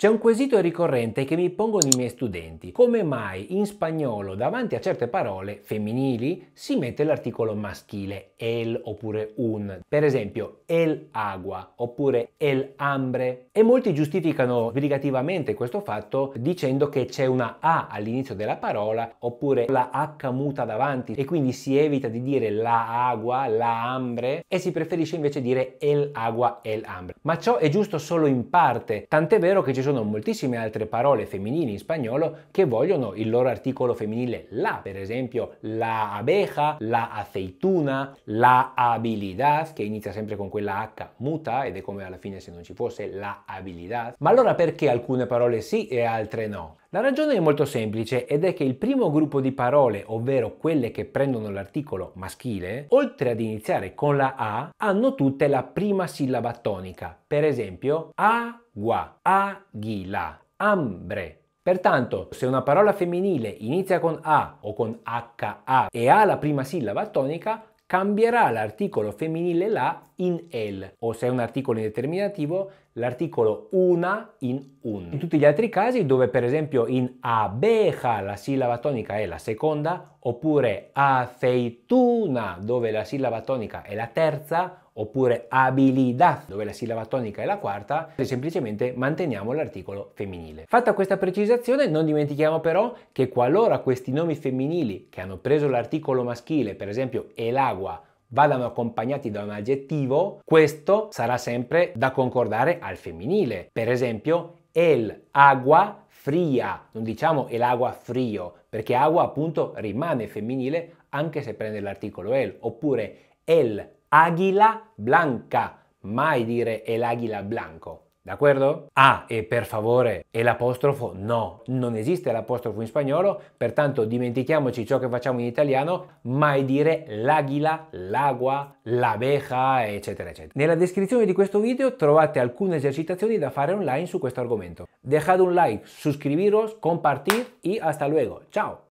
C'è un quesito ricorrente che mi pongono i miei studenti. Come mai in spagnolo davanti a certe parole femminili si mette l'articolo maschile el oppure un? Per esempio el agua oppure el hambre. E molti giustificano sbrigativamente questo fatto dicendo che c'è una A all'inizio della parola oppure la H muta davanti e quindi si evita di dire la agua, la hambre e si preferisce invece dire el agua, el hambre. Ma ciò è giusto solo in parte, tant'è vero che ci sono sono moltissime altre parole femminili in spagnolo che vogliono il loro articolo femminile la, per esempio la abeja, la aceituna, la habilidad, che inizia sempre con quella H muta ed è come alla fine se non ci fosse la habilidad. Ma allora perché alcune parole sì e altre no? La ragione è molto semplice ed è che il primo gruppo di parole, ovvero quelle che prendono l'articolo maschile, oltre ad iniziare con la A, hanno tutte la prima sillaba tonica. Per esempio, agua, aghila, ambre, Pertanto, se una parola femminile inizia con A o con HA e ha la prima sillaba tonica, cambierà l'articolo femminile la in el o se è un articolo indeterminativo l'articolo una in un. In tutti gli altri casi dove per esempio in abeja la sillaba tonica è la seconda oppure afeituna, dove la sillaba tonica è la terza, oppure abilidad, dove la sillaba tonica è la quarta, e semplicemente manteniamo l'articolo femminile. Fatta questa precisazione, non dimentichiamo però che qualora questi nomi femminili che hanno preso l'articolo maschile, per esempio elagua, vadano accompagnati da un aggettivo, questo sarà sempre da concordare al femminile. Per esempio, el agua fría, non diciamo el agua frío, perché agua appunto rimane femminile anche se prende l'articolo el, oppure el águila blanca, mai dire el águila blanco d'accordo? Ah, e per favore, e l'apostrofo? No, non esiste l'apostrofo in spagnolo, pertanto dimentichiamoci ciò che facciamo in italiano, mai dire l'aghila, l'agua, l'abeja, eccetera, eccetera. Nella descrizione di questo video trovate alcune esercitazioni da fare online su questo argomento. Dejad un like, suscribiros, compartir e hasta luego. Ciao!